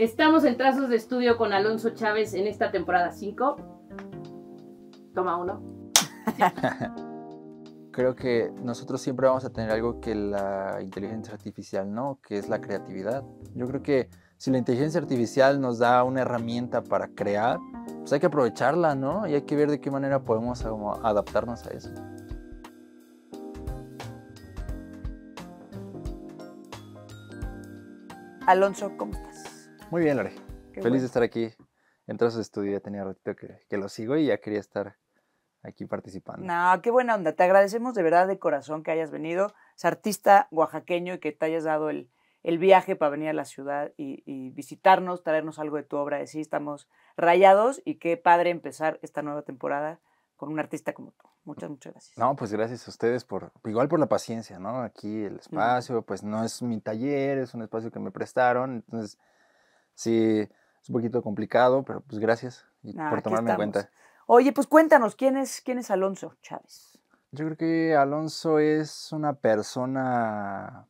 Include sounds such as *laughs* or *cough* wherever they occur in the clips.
Estamos en Trazos de Estudio con Alonso Chávez en esta temporada 5. Toma uno. *laughs* Creo que nosotros siempre vamos a tener algo que la inteligencia artificial no, que es la creatividad. Yo creo que si la inteligencia artificial nos da una herramienta para crear, pues hay que aprovecharla, ¿no? Y hay que ver de qué manera podemos adaptarnos a eso. Alonso, ¿cómo muy bien, Lore. Feliz de estar aquí. Entró su estudio, ya tenía ratito que, lo sigo y ya quería estar aquí participando. No, qué buena onda. Te agradecemos de verdad de corazón que hayas venido. Es artista oaxaqueño y que te hayas dado el, viaje para venir a la ciudad y, y, visitarnos, traernos algo de tu obra. Sí, estamos rayados y qué padre empezar esta nueva temporada con un artista como tú. Muchas, muchas gracias. No, pues gracias a ustedes por, igual por la paciencia, ¿no? Aquí el espacio, pues no es mi taller, es un espacio que me prestaron, entonces sí, es un poquito complicado, pero pues gracias por tomarme en cuenta. Oye, pues cuéntanos, ¿quién es, quién es Alonso Chávez? Yo creo que Alonso es una persona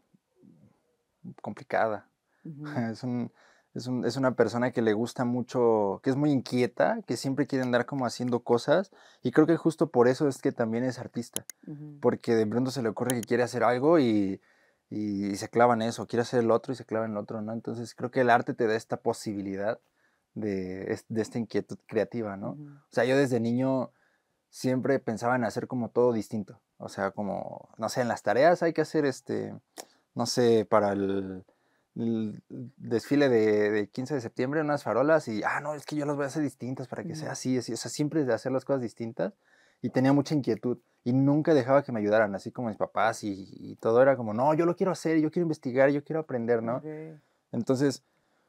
complicada. *laughs* es, un, es, una persona que le gusta mucho, que es muy inquieta, que siempre quiere andar como haciendo cosas. Y creo que justo por eso es que también es artista. Porque de pronto se le ocurre que quiere hacer algo y y, se clavan eso, quiere hacer el otro y se clavan el otro, ¿no? Entonces creo que el arte te da esta posibilidad de, esta inquietud creativa, ¿no? O sea, yo desde niño siempre pensaba en hacer como todo distinto, o sea, como, no sé, en las tareas hay que hacer este, no sé, para el, desfile de, 15 de septiembre unas farolas y, ah, no, es que yo las voy a hacer distintas para que sea así, así, o sea, siempre de hacer las cosas distintas y tenía mucha inquietud y nunca dejaba que me ayudaran, así como mis papás y, todo era como, no, yo lo quiero hacer, yo quiero investigar, yo quiero aprender, ¿no? Entonces,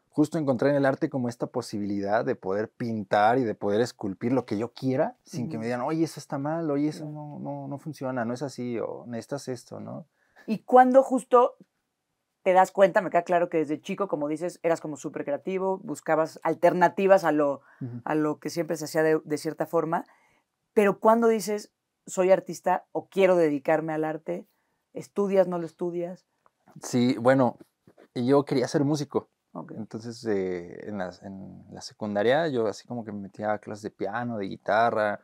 justo encontré en el arte como esta posibilidad de poder pintar y de poder esculpir lo que yo quiera sin que me digan, oye, eso está mal, oye, eso no, funciona, no es así, o necesitas esto, ¿no? Y cuando justo te das cuenta, me queda claro que desde chico, como dices, eras como súper creativo, buscabas alternativas a lo, a lo que siempre se hacía de, de, cierta forma. Pero cuando dices, soy artista o quiero dedicarme al arte, ¿estudias, no lo estudias? Sí, bueno, yo quería ser músico. Entonces, eh, en, la, secundaria yo así como que me metía a clases de piano, de guitarra,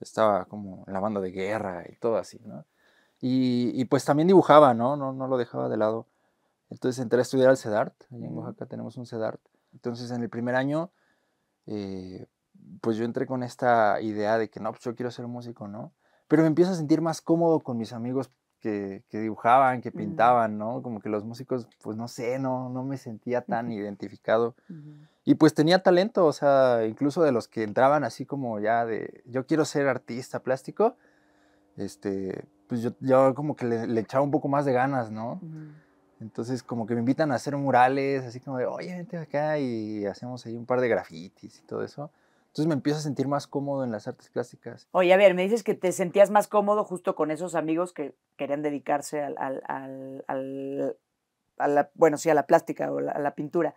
estaba como en la banda de guerra y todo así, ¿no? Y, pues también dibujaba, ¿no? ¿no? lo dejaba de lado. Entonces entré a estudiar al CEDART, allá en Oaxaca tenemos un CEDART. Entonces en el primer año, eh, pues yo entré con esta idea de que no, pues yo quiero ser músico, ¿no? Pero me empiezo a sentir más cómodo con mis amigos que, que dibujaban, que mm. pintaban, ¿no? Como que los músicos, pues no sé, no, no me sentía tan *laughs* identificado. Y pues tenía talento, o sea, incluso de los que entraban así como ya de, yo quiero ser artista plástico, este, pues yo, como que le, echaba un poco más de ganas, ¿no? Entonces, como que me invitan a hacer murales, así como de, oye, vente acá y hacemos ahí un par de grafitis y todo eso. Entonces me empiezo a sentir más cómodo en las artes plásticas. Oye, a ver, me dices que te sentías más cómodo justo con esos amigos que querían dedicarse al, a la, bueno, sí, a la plástica o a la pintura.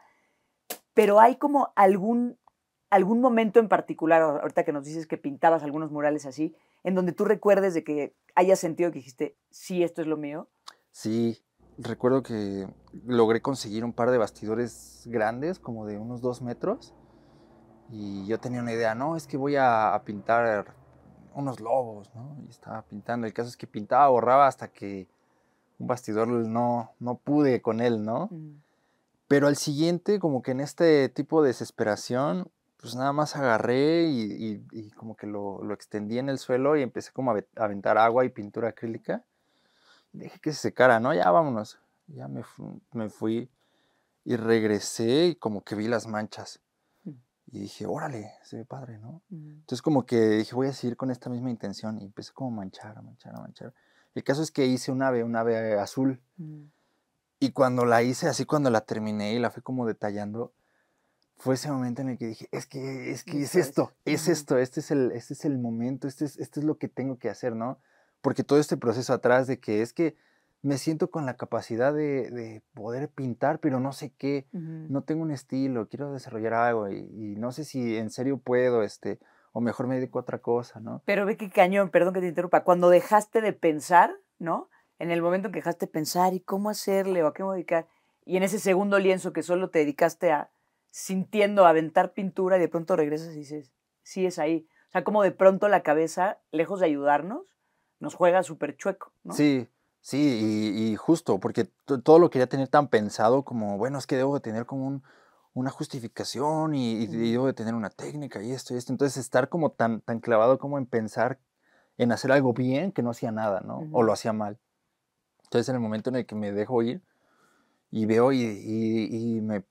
Pero hay como algún, algún momento en particular, ahorita que nos dices que pintabas algunos murales así, en donde tú recuerdes de que hayas sentido que dijiste, sí, esto es lo mío. Sí, recuerdo que logré conseguir un par de bastidores grandes, como de unos dos metros, y yo tenía una idea, no, es que voy a, pintar unos lobos, ¿no? Y estaba pintando. El caso es que pintaba, borraba hasta que un bastidor no, no pude con él, ¿no? Mm. Pero al siguiente, como que en este tipo de desesperación, pues nada más agarré y, como que lo, extendí en el suelo y empecé como a aventar agua y pintura acrílica. Dejé que se secara, ¿no? Ya vámonos. Ya me, me fui y regresé y como que vi las manchas. Y dije, órale, se ve padre, ¿no? Entonces como que dije, voy a seguir con esta misma intención y empecé como a manchar, a manchar, a manchar. El caso es que hice un ave, un ave azul. Y cuando la hice, así cuando la terminé y la fui como detallando, fue ese momento en el que dije, es que es, que es esto, es esto, este es el, este es el momento, este es, este es lo que tengo que hacer, ¿no? Porque todo este proceso atrás de que es que me siento con la capacidad de, de, poder pintar, pero no sé qué, no tengo un estilo, quiero desarrollar algo y, no sé si en serio puedo, este, o mejor me dedico a otra cosa, ¿no? Pero ve qué cañón, perdón que te interrumpa, cuando dejaste de pensar, ¿no? En el momento en que dejaste de pensar y cómo hacerle o a qué modificar dedicar, y en ese segundo lienzo que solo te dedicaste a sintiendo, a aventar pintura y de pronto regresas y dices, sí es ahí. O sea, como de pronto la cabeza, lejos de ayudarnos, nos juega súper chueco, ¿no? Sí, Sí, y, justo, porque todo lo quería tener tan pensado como, bueno, es que debo de tener como una justificación y, debo de tener una técnica y esto y esto. Entonces, estar como tan, tan clavado como en pensar en hacer algo bien que no hacía nada, ¿no? O lo hacía mal. Entonces, en el momento en el que me dejo ir y veo y, me,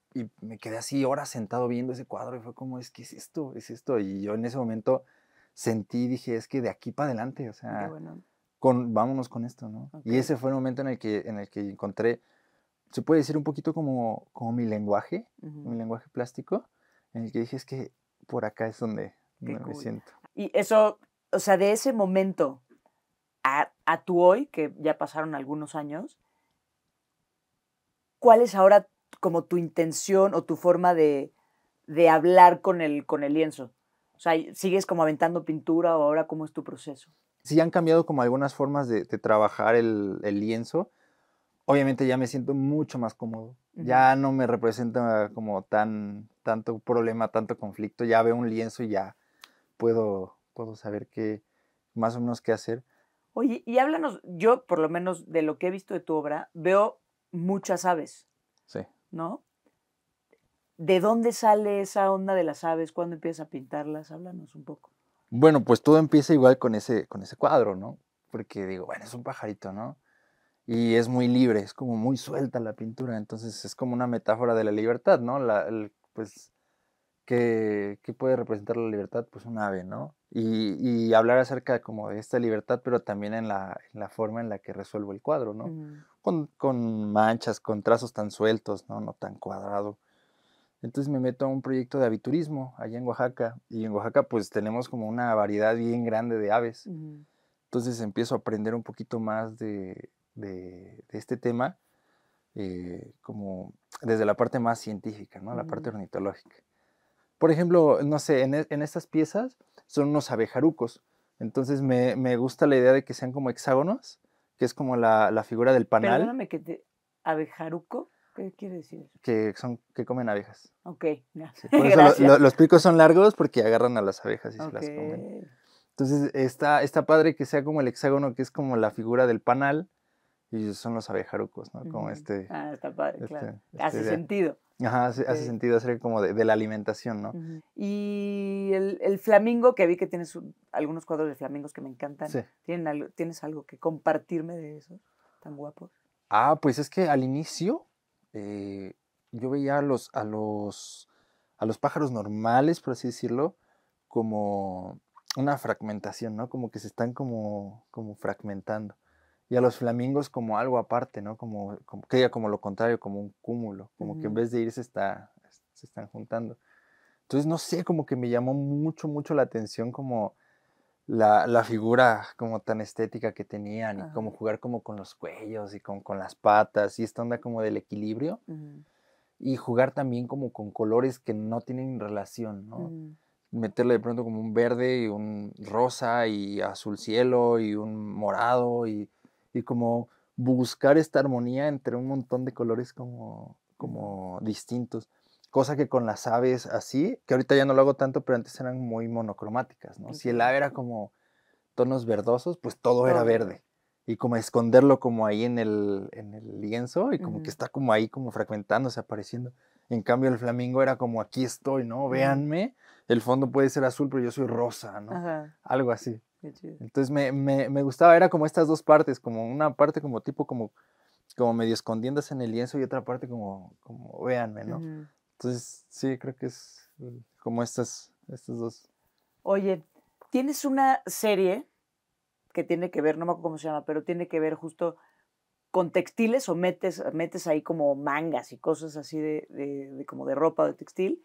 quedé así horas sentado viendo ese cuadro y fue como, es que es esto, es esto. Y yo en ese momento sentí, dije, es que de aquí para adelante, o sea, vámonos con esto, ¿no? Y ese fue el momento en el que, en el que encontré, se puede decir un poquito como, como mi lenguaje, mi lenguaje plástico, en el que dije es que por acá es donde, me siento. Y eso, o sea, de ese momento a, a tu hoy, que ya pasaron algunos años, ¿cuál es ahora como tu intención o tu forma de, hablar con el, con el lienzo? O sea, ¿sigues como aventando pintura o ahora cómo es tu proceso? si han cambiado como algunas formas de, trabajar el, lienzo. Obviamente ya me siento mucho más cómodo. Ya no me representa como tan, tanto problema, tanto conflicto. Ya veo un lienzo y ya puedo, puedo saber qué, más o menos qué hacer. Oye, y háblanos, yo por lo menos de lo que he visto de tu obra, veo muchas aves. Sí. ¿No? ¿De dónde sale esa onda de las aves? ¿Cuándo empiezas a pintarlas? Háblanos un poco. Bueno, pues todo empieza igual con ese, con ese cuadro, ¿no? Porque digo, bueno, es un pajarito, ¿no? Y es muy libre, es como muy suelta la pintura, entonces es como una metáfora de la libertad, ¿no? pues, ¿qué, puede representar la libertad? Pues un ave, ¿no? Y, hablar acerca como de esta libertad, pero también en la, forma en la que resuelvo el cuadro, ¿no? con, con, manchas, con trazos tan sueltos, ¿no? No tan cuadrado. Entonces me meto a un proyecto de aviturismo allá en Oaxaca. Y en Oaxaca pues tenemos como una variedad bien grande de aves. Entonces empiezo a aprender un poquito más de, de, este tema, eh, como desde la parte más científica, ¿no? La parte ornitológica. Por ejemplo, no sé, e, en, estas piezas son unos abejarucos. Entonces me, me, gusta la idea de que sean como hexágonos, que es como la, la figura del panal. Perdóname que te... ¿Abejaruco? ¿Qué quiere decir eso? Que, son, que comen abejas. Ok. *laughs* los picos son largos porque agarran a las abejas y se las comen. Entonces está, esta padre que sea como el hexágono, que es como la figura del panal, y son los abejarucos, ¿no? Como este. Ah, está padre, este, claro. Este hace sentido. Ajá, hace, sentido hacer como de, la alimentación, ¿no? Y el, el, flamingo, que vi que tienes algunos cuadros de flamingos que me encantan. Sí. ¿Tienen algo, ¿Tienes algo que compartirme de eso? tan guapo. Ah, pues es que al inicio este, yo veía a los, a los, a los pájaros normales, por así decirlo, como una fragmentación, ¿no? Como que se están como, como fragmentando. Y a los flamingos como algo aparte, ¿no? Como, que era como lo contrario, como un cúmulo, como que en vez de irse está, se están juntando. Entonces, no sé, como que me llamó mucho, mucho la atención como la, la, figura como tan estética que tenían, y como jugar como con los cuellos y con, con las patas, y esta onda como del equilibrio, y jugar también como con colores que no tienen relación, ¿no? Meterle de pronto como un verde y un rosa y azul cielo y un morado y, y como buscar esta armonía entre un montón de colores como, como distintos. Cosa que con las aves así, que ahorita ya no lo hago tanto, pero antes eran muy monocromáticas, ¿no? Si el ave era como tonos verdosos, pues todo era verde. Y como esconderlo como ahí en el, en el lienzo y como que está como ahí como frecuentándose, apareciendo. En cambio el flamingo era como aquí estoy, ¿no? Véanme, el fondo puede ser azul, pero yo soy rosa, ¿no? Algo así. Entonces me, gustaba, era como estas dos partes, como una parte como tipo como, como medio escondiéndose en el lienzo y otra parte como, como véanme, ¿no? Entonces, sí, creo que es mm, como estas, estas dos. Oye, tienes una serie que tiene que ver, no me acuerdo cómo se llama, pero tiene que ver justo con textiles o metes, metes ahí como mangas y cosas así de, como de ropa o de textil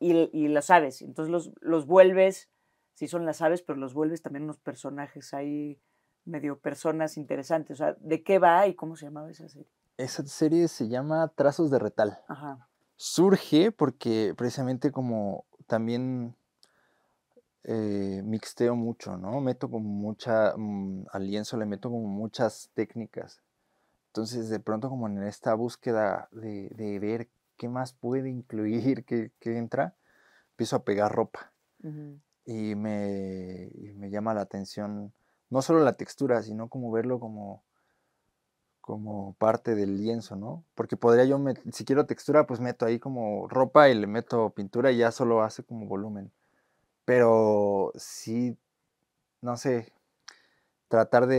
y, las aves. Entonces los, los, vuelves, sí son las aves, pero los vuelves también unos personajes ahí medio personas interesantes. O sea, ¿de qué va y cómo se llamaba esa serie? Esa serie se llama Trazos de Retal. Ajá surge porque precisamente como también eh, mixteo mucho, ¿no? Meto como mucha, mm, al lienzo le meto como muchas técnicas. Entonces de pronto como en esta búsqueda de, ver qué más puede incluir, qué, entra, empiezo a pegar ropa. y, me, y me llama la atención no solo la textura, sino como verlo como como parte del lienzo, ¿no? Porque podría yo, si quiero textura, pues meto ahí como ropa y le meto pintura y ya solo hace como volumen. Pero sí, no sé, tratar de,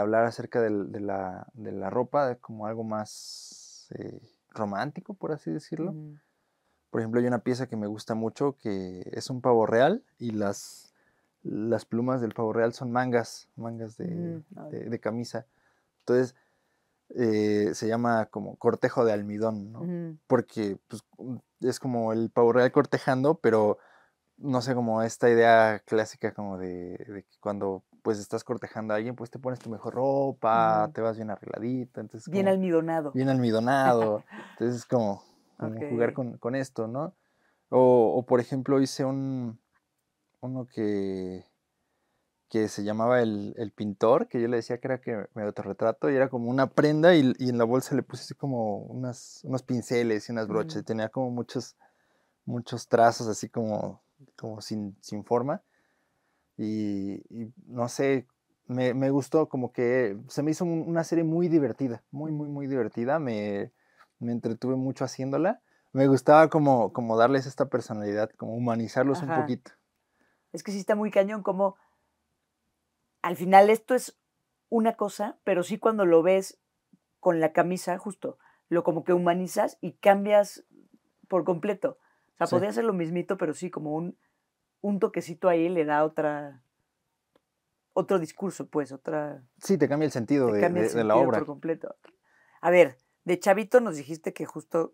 hablar acerca de, la, ropa como algo más eh, romántico, por así decirlo. Mm. Por ejemplo, hay una pieza que me gusta mucho que es un pavo real y las, las plumas del pavo real son mangas, mangas de, mm, de camisa. Entonces, eh, se llama como cortejo de almidón, ¿no? Porque pues, mm, es como el pavo real cortejando, pero no sé, como esta idea clásica como de, que cuando pues estás cortejando a alguien, pues te pones tu mejor ropa, te vas bien arregladita. Entonces, bien almidonado. Bien almidonado. entonces es como, jugar con, esto, ¿no? O, o, por ejemplo hice un, uno que, que se llamaba el, pintor, que yo le decía que era que me autorretrato, y era como una prenda, y, y en la bolsa le puse así como unas, unos pinceles y unas brochas, y mm. tenía como muchos, muchos trazos así como, como sin, sin forma, y, no sé, me, gustó, como que se me hizo una serie muy divertida, muy, muy, muy divertida, me, entretuve mucho haciéndola, me gustaba como, como darles esta personalidad, como humanizarlos un poquito. Es que sí está muy cañón, como al final esto es una cosa, pero sí cuando lo ves con la camisa, justo, lo como que humanizas y cambias por completo. O sea, podría ser lo mismito, pero sí, como un, un toquecito ahí le da otra otro discurso, pues, otra... Sí, te cambia el sentido, de, la obra. Por completo. A ver, de chavito nos dijiste que justo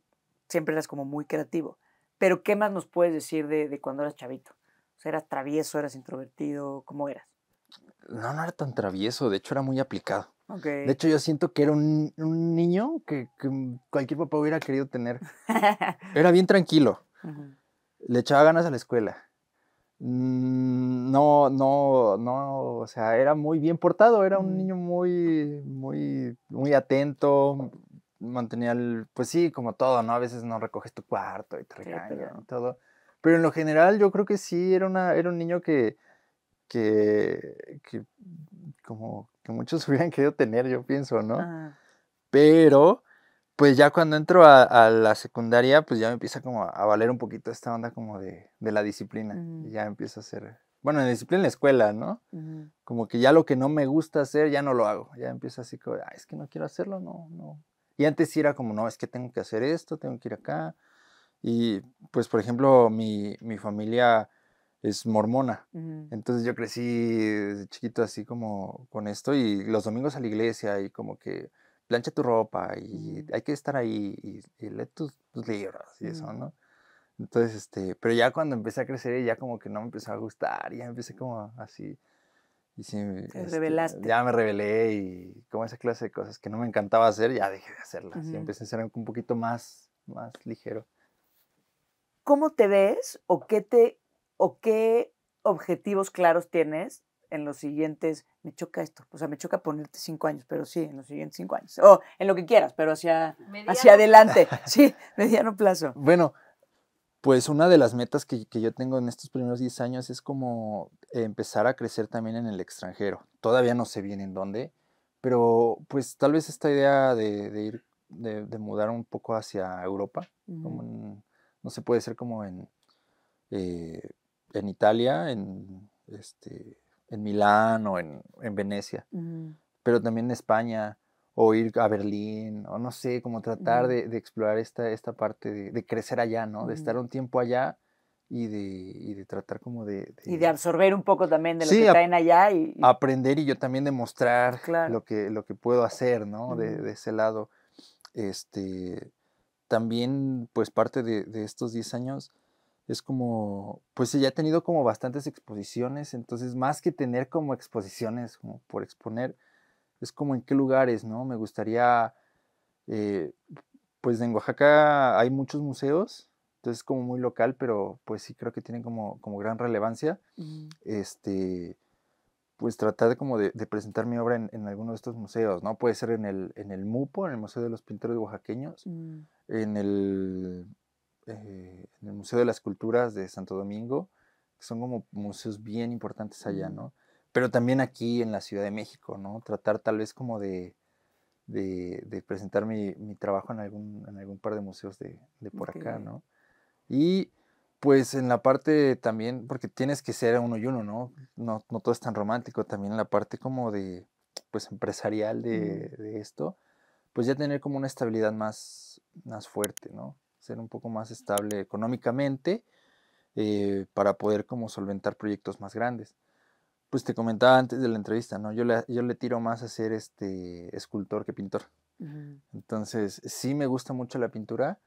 siempre eras como muy creativo, pero ¿qué más nos puedes decir de, de cuando eras chavito? O sea, ¿eras travieso, eras introvertido? ¿Cómo eras? no, no era tan travieso, de hecho era muy aplicado. De hecho, yo siento que era un, niño que, cualquier papá hubiera querido tener. *laughs* era bien tranquilo. Le echaba ganas a la escuela. Mm, no, no, no, o sea, era muy bien portado, era un mm. niño muy, muy, muy atento, mantenía el, pues sí, como todo, ¿no? A veces no recoges tu cuarto y te pues regañan todo. Pero en lo general yo creo que sí, era, una, era un niño que, que, como que muchos *laughs* hubieran querido tener, yo pienso, ¿no? Pero, pues ya cuando entro a, la secundaria, pues ya me empieza como a, valer un poquito esta onda como de, de la disciplina. ya empiezo a hacer, bueno, en disciplina en la escuela, ¿no? Como que ya lo que no me gusta hacer, ya no lo hago. Ya empiezo así como, es que no quiero hacerlo, no, no. Y antes sí era como, no, es que tengo que hacer esto, tengo que ir acá. Y pues, por ejemplo, mi, mi familia es mormona. Entonces yo crecí chiquito así como con esto y los domingos a la iglesia y como que plancha tu ropa y mm. hay que estar ahí y, lee tus, libros y eso, mm. ¿no? Entonces, este, pero ya cuando empecé a crecer ya como que no me empezó a gustar, ya empecé mm. como así. Y este, Ya me revelé y como esa clase de cosas que no me encantaba hacer, ya dejé de hacerlas y empecé a ser un poquito más, más ligero. ¿Cómo te ves o qué te o qué objetivos claros tienes en los siguientes, me choca esto, o sea, me choca ponerte cinco años, pero sí, en los siguientes cinco años, o en lo que quieras, pero hacia, hacia adelante, *laughs* sí, mediano plazo. Bueno, pues una de las metas que, yo tengo en estos primeros diez años es como empezar a crecer también en el extranjero. Todavía no sé bien en dónde, pero pues tal vez esta idea de, ir, de, mudar un poco hacia Europa, como no se puede ser como en... Eh, en Italia, en, este, en Milán o en, en Venecia, mm. pero también en España o ir a Berlín, o no sé, como tratar mm. de, de, explorar esta, esta parte de, crecer allá, ¿no? De estar mm. un tiempo allá y de, y de tratar como de, Y de absorber un poco también de lo que traen allá. Y, Aprender y yo también de mostrar lo, que, lo que puedo hacer, ¿no? de, ese lado. Este, también, pues parte de, estos 10 años, es como, pues ya ha tenido como bastantes exposiciones, entonces más que tener como exposiciones, por exponer, es como en qué lugares, ¿no? Me gustaría, eh, pues en Oaxaca hay muchos museos, entonces es como muy local, pero pues sí creo que tienen como, gran relevancia. Mm. Este, pues tratar de como de, presentar mi obra en, alguno de estos museos, ¿no? Puede ser en el, en el MUPO, en el Museo de los Pintores Oaxaqueños, mm. en el eh, en el Museo de las Culturas de Santo Domingo, que son como museos bien importantes allá, mm. ¿no? Pero también aquí en la Ciudad de México, ¿no? Tratar tal vez como de, de, presentar mi, trabajo en algún, en algún par de museos de, por acá, ¿no? Y pues en la parte también, porque tienes que ser uno y uno, ¿no? No, todo es tan romántico, también en la parte como de, pues empresarial mm. de, esto, pues ya tener como una estabilidad más, más fuerte, ¿no? ser un poco más estable económicamente eh, para poder como solventar proyectos más grandes. Pues te comentaba antes de la entrevista, ¿no? Yo le, yo tiro más a ser este escultor que pintor. Entonces, sí me gusta mucho la pintura,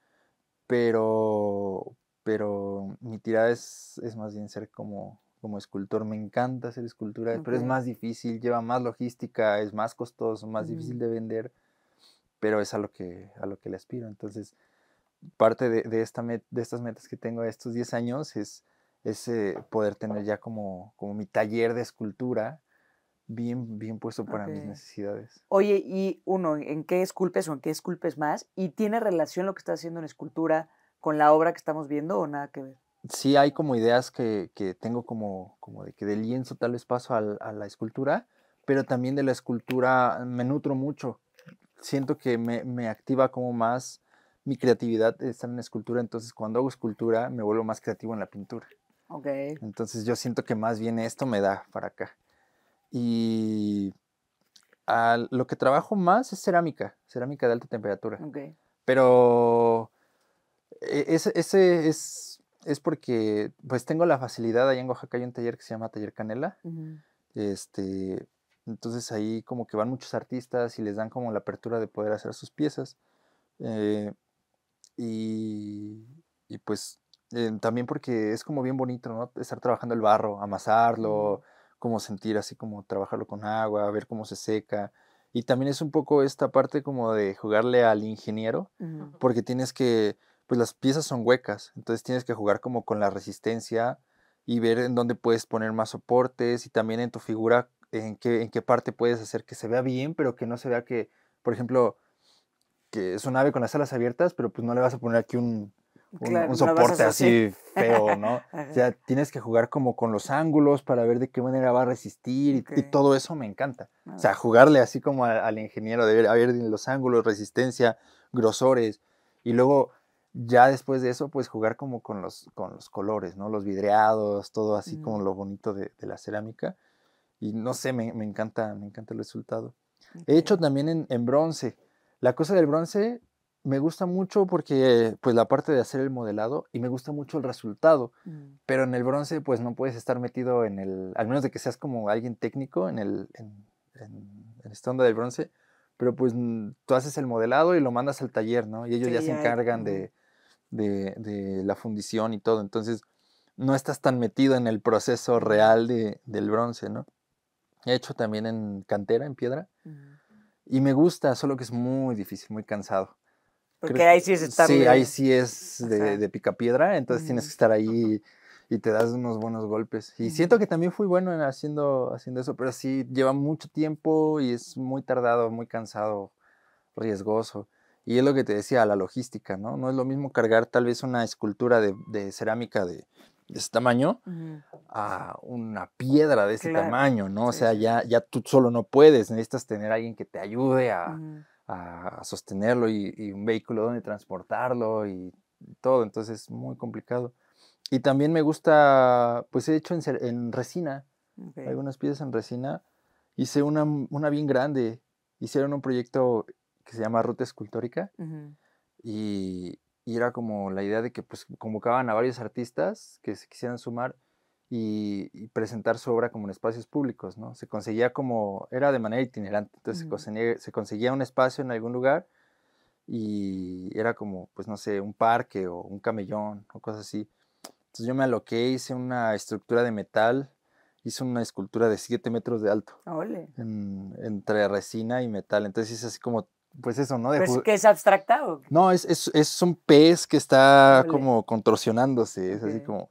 pero, pero mi tirada es, más bien ser como, como escultor. Me encanta hacer escultura, pero es más difícil, lleva más logística, es más costoso, más difícil de vender, pero es a lo que, a lo que le aspiro. Entonces, parte de, esta de estas metas que tengo estos 10 años es, eh, poder tener ya como, como mi taller de escultura bien, bien puesto para mis necesidades. Oye, y uno, ¿en qué esculpes o en qué esculpes más? ¿Y tiene relación lo que estás haciendo en escultura con la obra que estamos viendo o nada que ver? Sí, hay como ideas que, tengo como, como de que del lienzo tal vez paso a la escultura, pero también de la escultura me nutro mucho. Siento que me, me activa como más mi creatividad está en escultura, entonces cuando hago escultura me vuelvo más creativo en la pintura. Okay. Entonces yo siento que más bien esto me da para acá. Y lo que trabajo más es cerámica, cerámica de alta temperatura. Pero e, ese, es, es, porque pues tengo la facilidad, Ahí en Oaxaca hay un taller que se llama Taller Canela. este, entonces ahí como que van muchos artistas y les dan como la apertura de poder hacer sus piezas. Eh, y, pues también porque es como bien bonito, ¿no? Estar trabajando el barro, amasarlo, como sentir así como trabajarlo con agua, ver cómo se seca. Y también es un poco esta parte como de jugarle al ingeniero, porque tienes que, pues las piezas son huecas, entonces tienes que jugar como con la resistencia y ver en dónde puedes poner más soportes y también en tu figura en en qué parte puedes hacer que se vea bien, pero que no se vea que, por ejemplo, que es un ave con las alas abiertas, pero pues no le vas a poner aquí un, soporte así *laughs* feo, ¿no? o sea, tienes que jugar como con los ángulos para ver de qué manera va a resistir y, todo eso me encanta. O sea, jugarle así como al ingeniero, de ver, a ver los ángulos, resistencia, grosores y luego ya después de eso, pues jugar como con los, con los colores, ¿no? Los vidriados, todo así como mm. lo bonito de, la cerámica. Y no sé, me, encanta, me encanta el resultado. He hecho también en bronce. La cosa del bronce me gusta mucho porque pues la parte de hacer el modelado y me gusta mucho el resultado, mm. pero en el bronce pues no puedes estar metido en el, al menos de que seas como alguien técnico en, el, en, en, en esta onda del bronce, pero pues tú haces el modelado y lo mandas al taller, ¿no? Y ellos ya, se encargan de, de, la fundición y todo, entonces no estás tan metido en el proceso real del bronce, ¿no? He hecho también en cantera, en piedra. Y me gusta, solo que es muy difícil, muy cansado. Porque ahí sí es estar. Sí, ahí sí es de, picapiedra entonces tienes que mm, estar ahí y, te das unos buenos golpes. Y siento que mm. también fui bueno en haciendo, haciendo eso, pero sí lleva mucho tiempo y es muy tardado, muy cansado, riesgoso. Y es lo que te decía, la logística, ¿no? No es lo mismo cargar tal vez una escultura de cerámica de de ese tamaño a una piedra de ese tamaño, ¿no? O sea, ya, ya tú solo no puedes, necesitas tener alguien que te ayude a, sostenerlo y, un vehículo donde transportarlo y todo, entonces es muy complicado. Y también me gusta, pues he hecho en, resina, algunas piezas en resina, hice una, una bien grande, hicieron un proyecto que se llama Ruta Escultórica y y era como la idea de que pues convocaban a varios artistas que se quisieran sumar y, presentar su obra como en espacios públicos, ¿no? Se conseguía como, era de manera itinerante, entonces se, conseguía, un espacio en algún lugar y era como, pues no sé, un parque o un camellón o cosas así. Entonces yo me aloqué, hice una estructura de metal, hice una escultura de 7 metros de alto. En, entre resina y metal, entonces hice así como pues eso, ¿no? De pues, que es abstractado No, es, es, es, un pez que está como contorsionándose, es así como...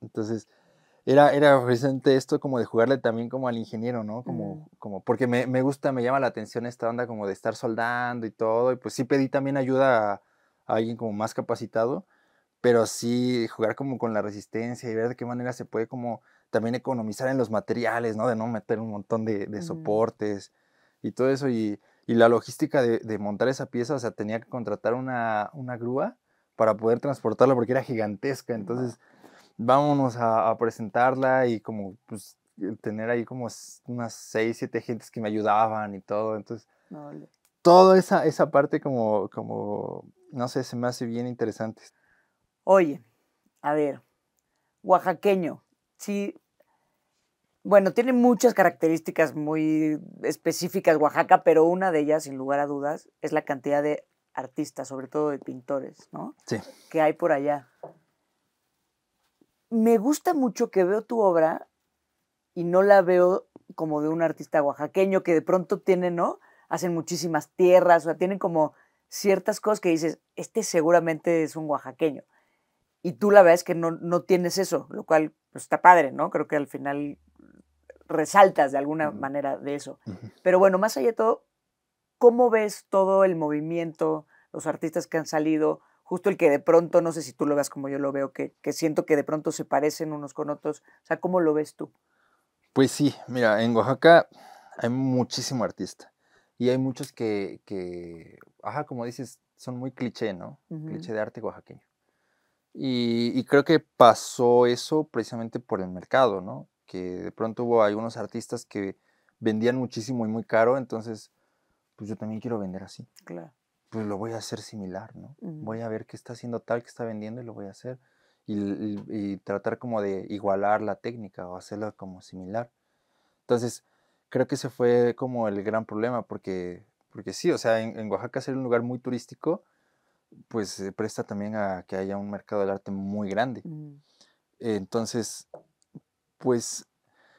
Entonces, era, era precisamente esto como de jugarle también como al ingeniero, ¿no? Como, como porque me, gusta, me llama la atención esta onda como de estar soldando y todo, y pues sí pedí también ayuda a, alguien como más capacitado, pero sí jugar como con la resistencia y ver de qué manera se puede como también economizar en los materiales, ¿no? De no meter un montón de, soportes y todo eso, y y la logística de, montar esa pieza, o sea, tenía que contratar una, grúa para poder transportarla porque era gigantesca. Entonces, vámonos a, presentarla y como, pues, eh, tener ahí como unas seis, siete gentes que me ayudaban y todo. Entonces, no, toda esa, esa parte como, como, no sé, se me hace bien interesante. Oye, a ver, oaxaqueño, sí... Bueno, tiene muchas características muy específicas Oaxaca, pero una de ellas, sin lugar a dudas, es la cantidad de artistas, sobre todo de pintores, ¿no? Sí. Que hay por allá. Me gusta mucho que veo tu obra y no la veo como de un artista oaxaqueño que de pronto tiene, ¿no? Hacen muchísimas tierras, o sea, tienen como ciertas cosas que dices, este seguramente es un oaxaqueño. Y tú la verdad es que no, tienes eso, lo cual pues, está padre, ¿no? Creo que al final resaltas de alguna manera de eso. Pero bueno, más allá de todo, ¿cómo ves todo el movimiento, los artistas que han salido? Justo el que de pronto, no sé si tú lo ves como yo lo veo, que, siento que de pronto se parecen unos con otros. O sea, ¿cómo lo ves tú? Pues sí, mira, en Oaxaca hay muchísimo artista y hay muchos que, que ajá, como dices, son muy cliché, ¿no? Cliché de arte oaxaqueño. Y, y, creo que pasó eso precisamente por el mercado, ¿no? que de pronto hubo algunos artistas que vendían muchísimo y muy caro, entonces, pues yo también quiero vender así. Claro. Pues lo voy a hacer similar, ¿no? Voy a ver qué está haciendo tal, qué está vendiendo y lo voy a hacer. Y, tratar como de igualar la técnica o hacerla como similar. Entonces, creo que ese fue como el gran problema, porque, porque sí, o sea, en, Oaxaca ser un lugar muy turístico, pues se presta también a que haya un mercado del arte muy grande. Entonces, pues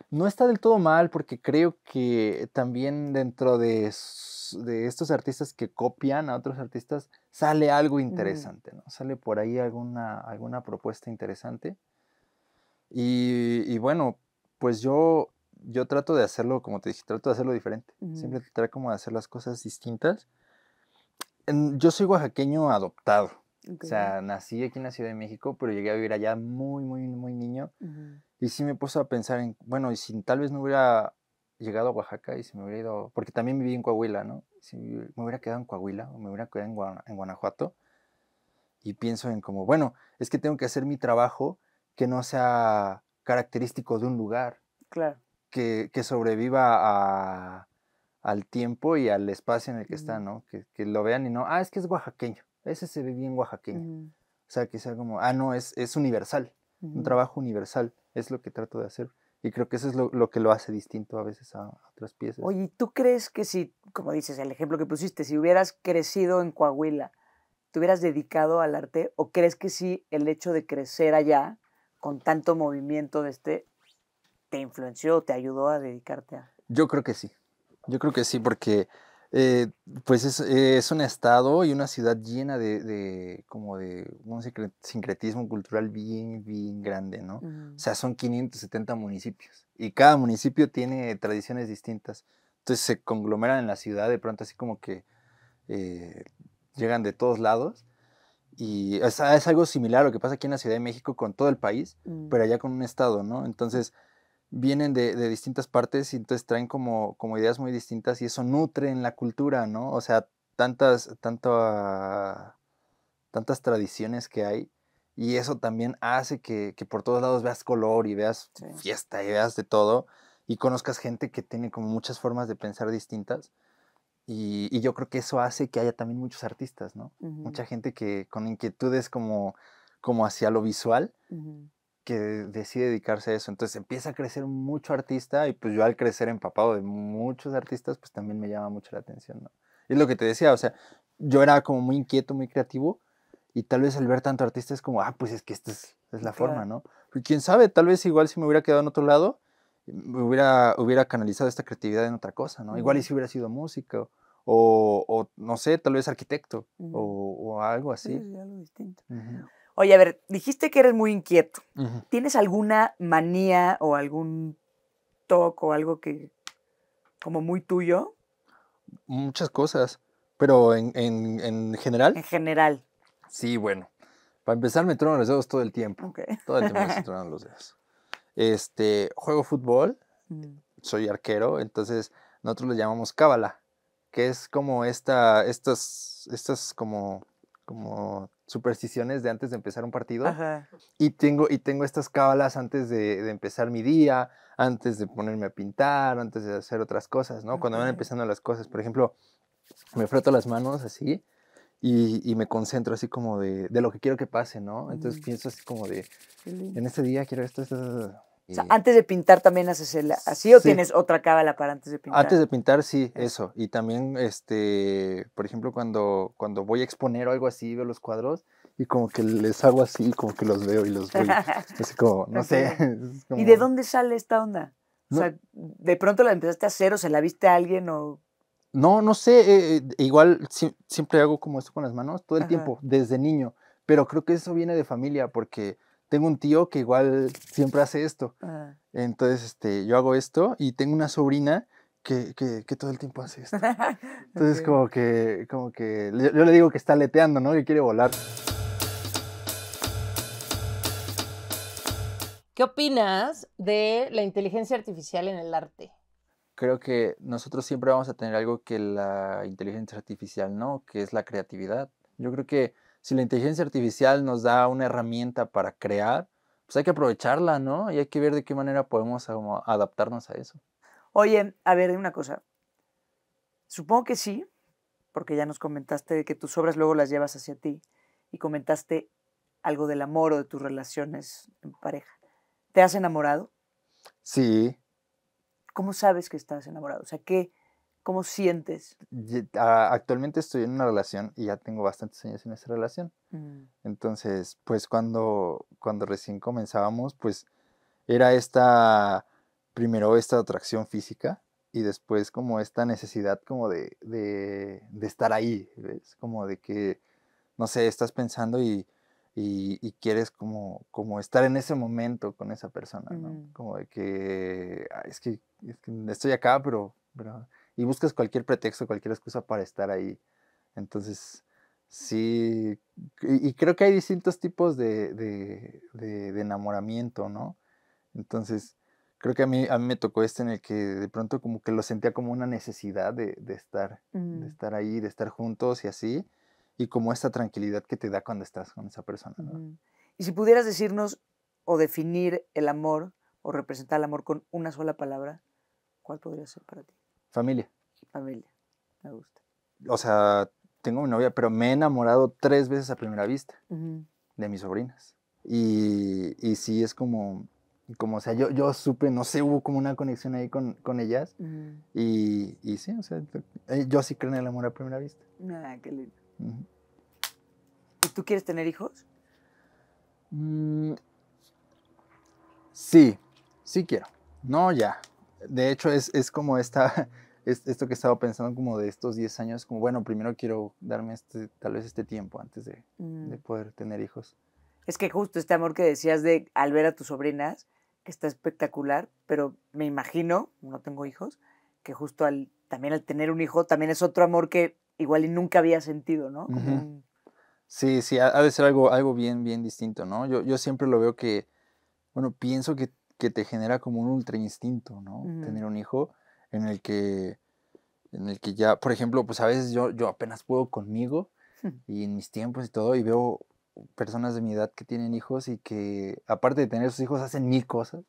no está del todo mal porque creo que también dentro de, estos artistas que copian a otros artistas sale algo interesante, ¿no? Sale por ahí alguna, alguna propuesta interesante. Y, bueno, pues yo, yo trato de hacerlo, como te dije, trato de hacerlo diferente. Siempre trato como de hacer las cosas distintas. yo soy oaxaqueño adoptado. O sea, nací aquí en la Ciudad de México, pero llegué a vivir allá muy, muy, muy niño. Y sí me puse a pensar en, bueno, y si tal vez no hubiera llegado a Oaxaca y si me hubiera ido, porque también viví en Coahuila, ¿no? Si me hubiera quedado en Coahuila o me hubiera quedado en, Guanajuato y pienso en como, bueno, es que tengo que hacer mi trabajo que no sea característico de un lugar. Claro. Que, sobreviva al tiempo y al espacio en el que está, ¿no? Que, lo vean y no, ah, es que es oaxaqueño, ese se ve bien oaxaqueño. O sea, que sea como, ah, no, es, es universal un trabajo universal, es lo que trato de hacer. Y creo que eso es lo, que lo hace distinto a veces a, otras piezas. Oye, ¿tú crees que si, como dices, el ejemplo que pusiste, si hubieras crecido en Coahuila, te hubieras dedicado al arte? ¿O crees que sí el hecho de crecer allá, con tanto movimiento de este, te influenció, te ayudó a dedicarte a...? Yo creo que sí. Yo creo que sí, porque eh, pues es, un estado y una ciudad llena de, como de un sincretismo cultural bien, bien grande, ¿no? O sea, son 570 municipios y cada municipio tiene tradiciones distintas. Entonces se conglomeran en la ciudad, de pronto así como que eh, llegan de todos lados. Y es algo similar a lo que pasa aquí en la Ciudad de México con todo el país, mm. pero allá con un estado, ¿no? Entonces vienen de, de, distintas partes y entonces traen como, como ideas muy distintas y eso nutre en la cultura, ¿no? O sea, tantas, tanto, tantas tradiciones que hay y eso también hace que, que por todos lados veas color y veas fiesta y veas de todo y conozcas gente que tiene como muchas formas de pensar distintas. Y, y yo creo que eso hace que haya también muchos artistas, ¿no? Mucha gente que con inquietudes como, como hacia lo visual, que decide dedicarse a eso. Entonces empieza a crecer mucho artista y pues yo al crecer empapado de muchos artistas, pues también me llama mucho la atención, ¿no? es lo que te decía, o sea, yo era como muy inquieto, muy creativo y tal vez al ver tanto artista es como, ah, pues es que esta es, la forma, ¿no? Y quién sabe, tal vez igual si me hubiera quedado en otro lado, me hubiera, canalizado esta creatividad en otra cosa, ¿no? Igual y si hubiera sido músico o, no sé, tal vez arquitecto o, algo así. algo distinto. Oye, a ver, dijiste que eres muy inquieto. ¿Tienes alguna manía o algún toque o algo que como muy tuyo? Muchas cosas, pero en, general. En general. Sí, bueno. Para empezar, me tronan los dedos todo el tiempo. Todo el tiempo me tronan los dedos. Este, juego fútbol, mm. soy arquero, entonces nosotros le llamamos cábala, que es como esta, estas, estas como, como supersticiones de antes de empezar un partido. Y tengo, y tengo estas cábalas antes de, empezar mi día, antes de ponerme a pintar, antes de hacer otras cosas, ¿no? Cuando van empezando las cosas, por ejemplo, me froto las manos así y, me concentro así como de, lo que quiero que pase, ¿no? Entonces mm. pienso así como de, en este día quiero esto, esto, esto. O sea, antes de pintar también haces así o tienes otra cábala para antes de pintar. Antes de pintar, sí, eso. Y también, este, por ejemplo, cuando, cuando voy a exponer o algo así, veo los cuadros y como que les hago así, como que los veo y los voy. *laughs* así como, no sé. *laughs* ¿Y de dónde sale esta onda? O sea, ¿de pronto la empezaste a hacer o se la viste a alguien o...? No, no sé. Eh, eh, igual siempre hago como esto con las manos todo el tiempo, desde niño. Pero creo que eso viene de familia porque tengo un tío que igual siempre hace esto. Ah. Entonces, este, yo hago esto y tengo una sobrina que, todo el tiempo hace esto. *laughs* Entonces, como que, como que, yo, le digo que está leteando, ¿no? Que quiere volar. ¿Qué opinas de la inteligencia artificial en el arte? Creo que nosotros siempre vamos a tener algo que la inteligencia artificial no, que es la creatividad. Yo creo que si la inteligencia artificial nos da una herramienta para crear, pues hay que aprovecharla, ¿no? Y hay que ver de qué manera podemos adaptarnos a eso. Oye, a ver, una cosa. Supongo que sí, porque ya nos comentaste que tus obras luego las llevas hacia ti y comentaste algo del amor o de tus relaciones en pareja. ¿Te has enamorado? Sí. ¿Cómo sabes que estás enamorado? O sea, ¿qué, ¿Cómo sientes? Ah, actualmente estoy en una relación y ya tengo bastantes años en esa relación. Mm. Entonces, pues cuando, cuando recién comenzábamos, pues era esta, primero esta atracción física y después como esta necesidad como de, estar ahí, ¿ves? Como de que, no sé, estás pensando y, quieres como, como estar en ese momento con esa persona, ¿no? Mm. Como de ah, que, es que, estoy acá, pero y buscas cualquier pretexto, cualquier excusa para estar ahí. Entonces, sí, y, creo que hay distintos tipos de, de, enamoramiento, ¿no? Entonces, creo que a mí, a mí me tocó este en el que de pronto como que lo sentía como una necesidad de, estar, de mm. estar ahí, de estar juntos y así, y como esta tranquilidad que te da cuando estás con esa persona, ¿no? Y si pudieras decirnos o definir el amor o representar el amor con una sola palabra, ¿cuál podría ser para ti? Familia. Familia, me gusta. O sea, tengo mi novia, pero me he enamorado tres veces a primera vista de mis sobrinas. Y, y sí, es como, como, o sea, yo, yo supe, no sé, hubo como una conexión ahí con, ellas. y, sí, o sea, eh, yo sí creo en el amor a primera vista. ¡Nada qué lindo. ¿Y tú quieres tener hijos? Mm, sí, sí quiero. No ya, de hecho, es, es como esta, *laughs* esto que estaba pensando como de estos 10 años, como, bueno, primero quiero darme este, tal vez este tiempo antes de, mm. poder tener hijos. Es que justo este amor que decías de al ver a tus sobrinas, que está espectacular, pero me imagino, no tengo hijos, que justo al también al tener un hijo también es otro amor que igual y nunca había sentido, ¿no? Sí, sí, ha, de ser algo, algo bien, bien distinto, ¿no? Yo, yo siempre lo veo que, bueno, pienso que que te genera como un ultra instinto, ¿no? Tener un hijo en el que en el que ya, por ejemplo, pues a veces yo, yo apenas puedo conmigo *laughs* y en mis tiempos y todo, y veo personas de mi edad que tienen hijos y que, aparte de tener sus hijos, hacen mil cosas.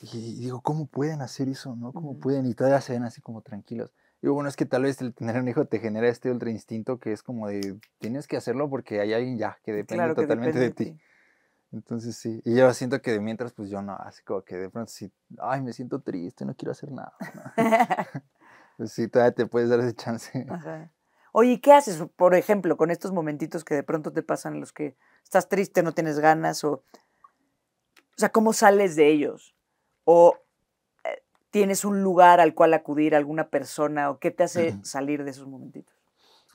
Y, digo, ¿cómo pueden hacer eso, no? ¿Cómo pueden? Y todavía se ven así como tranquilos. Y bueno, es que tal vez el tener un hijo te genera este ultra instinto que es como de, tienes que hacerlo porque hay alguien ya que mm, depende totalmente de, ti. Entonces sí, y yo siento que de mientras, pues yo no, así como que de pronto sí, ay, me siento triste, no quiero hacer nada. *laughs* *laughs* pues sí, todavía te puedes dar ese chance. Ajá. Oye, ¿qué haces, por ejemplo, con estos momentitos que de pronto te pasan en los que estás triste, no tienes ganas o... O sea, ¿cómo sales de ellos? ¿O eh, tienes un lugar al cual acudir, alguna persona? ¿O qué te hace salir de esos momentitos?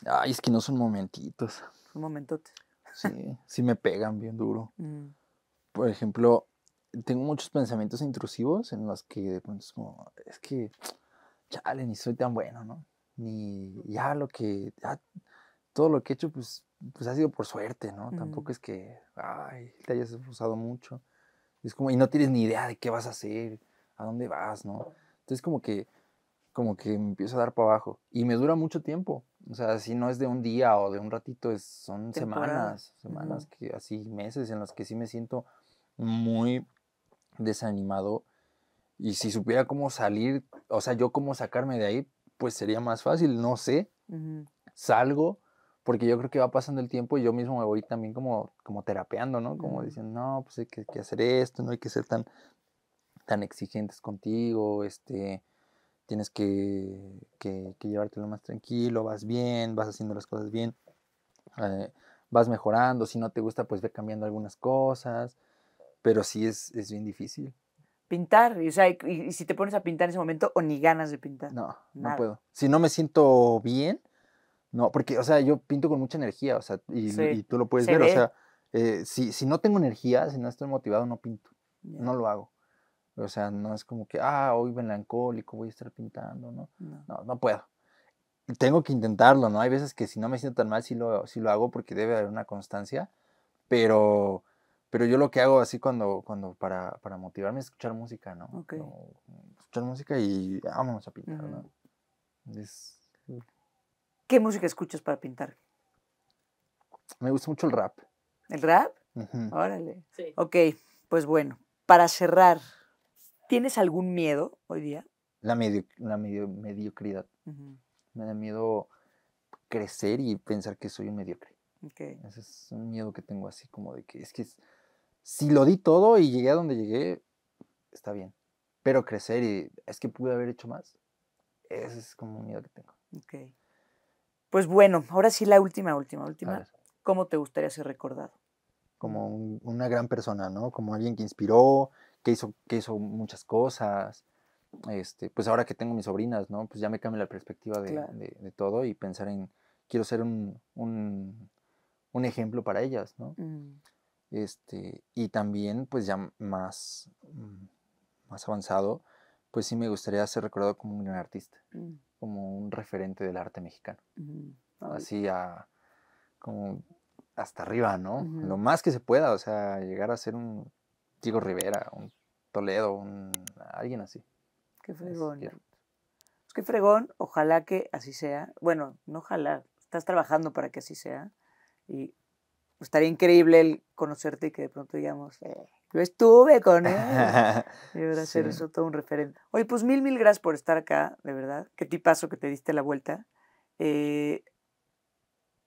Ay, es que no son momentitos. Son momentotes sí, sí me pegan bien duro. Mm. Por ejemplo, tengo muchos pensamientos intrusivos en los que de pronto es como, es que, chale, ni soy tan bueno, ¿no? Ni ya lo que, todo lo que he hecho, pues, pues ha sido por suerte, ¿no? Tampoco mm. es que, ay, te hayas esforzado mucho. Es como, y no tienes ni idea de qué vas a hacer, a dónde vas, ¿no? Entonces como que, como que me empiezo a dar para abajo. Y me dura mucho tiempo. O sea, si no es de un día o de un ratito, es, son semanas, semanas, que, así meses en los que sí me siento muy desanimado. Y si supiera cómo salir, o sea, yo cómo sacarme de ahí, pues sería más fácil, no sé. Salgo, porque yo creo que va pasando el tiempo y yo mismo me voy también como, como terapeando, ¿no? Como diciendo, no, pues hay que, que hacer esto, no hay que ser tan, tan exigentes contigo, este, tienes que, llevártelo más tranquilo, vas bien, vas haciendo las cosas bien, eh, vas mejorando, si no te gusta, pues ve cambiando algunas cosas, pero sí es, bien difícil. Pintar, o sea, y, si te pones a pintar en ese momento, o ni ganas de pintar. No, no puedo. Si no me siento bien, no, porque, o sea, yo pinto con mucha energía, o sea, y, tú lo puedes ver, o sea, eh, si, no tengo energía, si no estoy motivado, no pinto, no lo hago. O sea, no es como que, ah, hoy melancólico, voy a estar pintando, ¿no? No, no, puedo. Tengo que intentarlo, ¿no? Hay veces que si no me siento tan mal, sí lo, lo hago porque debe haber una constancia, pero, pero yo lo que hago así cuando, cuando para, para motivarme es escuchar música, ¿no? Escuchar música y vamos a pintar, ¿no? Uh. ¿Qué música escuchas para pintar? Me gusta mucho el rap. ¿El rap? Órale. Sí. Ok, pues bueno, para cerrar, ¿Tienes algún miedo hoy día? La, mediocridad. Me da miedo crecer y pensar que soy un mediocre. Ese es un miedo que tengo así como de que es que si lo di todo y llegué a donde llegué, está bien. Pero crecer y es que pude haber hecho más, ese es como un miedo que tengo. Pues bueno, ahora sí la última, última, última. ¿Cómo te gustaría ser recordado? Como una gran persona, ¿no? Como alguien que inspiró, que hizo, que hizo muchas cosas. Este, pues ahora que tengo mis sobrinas, ¿no? Pues ya me cambia la perspectiva de, todo y pensar en, quiero ser un, ejemplo para ellas, ¿no? Mm. Este, y también, pues ya más, mm, más avanzado, pues sí me gustaría ser recordado como un gran artista, mm. como un referente del arte mexicano. Así a, como hasta arriba, ¿no? Lo más que se pueda, o sea, llegar a ser un, Diego Rivera, un Toledo, un, alguien así. Qué fregón. pues qué fregón, ojalá que así sea. Bueno, no ojalá, estás trabajando para que así sea. Y pues, estaría increíble el conocerte y que de pronto digamos, lo eh, estuve con él. y *laughs* ser eso todo un referente. Oye, pues mil, mil gracias por estar acá, de verdad. Qué tipazo que te diste la vuelta. Eh,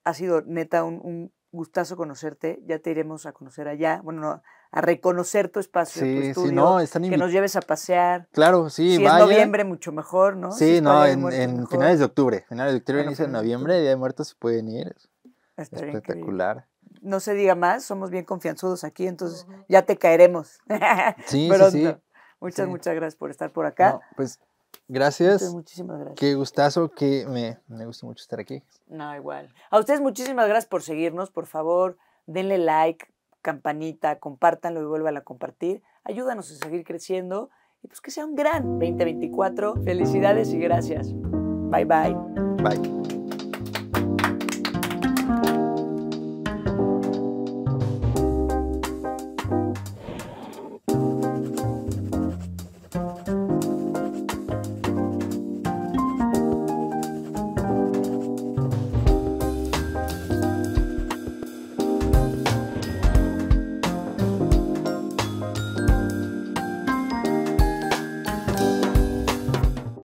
ha sido neta un gustazo conocerte. Ya te iremos a conocer allá. Bueno, a reconocer tu espacio, sí, tu estudio, que nos lleves a pasear. Claro, sí, si en noviembre mucho mejor, ¿no? Sí, no, en, finales de octubre, finales de octubre, inicio de noviembre, Día de Muertos se pueden ir. espectacular. No se diga más, somos bien confianzudos aquí, entonces ya te caeremos. *laughs* Sí, sí, sí, Muchas, muchas gracias por estar por acá. No, pues Gracias. muchísimas gracias. Qué gustazo, que me, me gusta mucho estar aquí. No, igual. A ustedes muchísimas gracias por seguirnos. Por favor, denle like, campanita, compártanlo y vuelvan a compartir. Ayúdanos a seguir creciendo y pues que sea un gran 2024. Felicidades y gracias. Bye bye. Bye.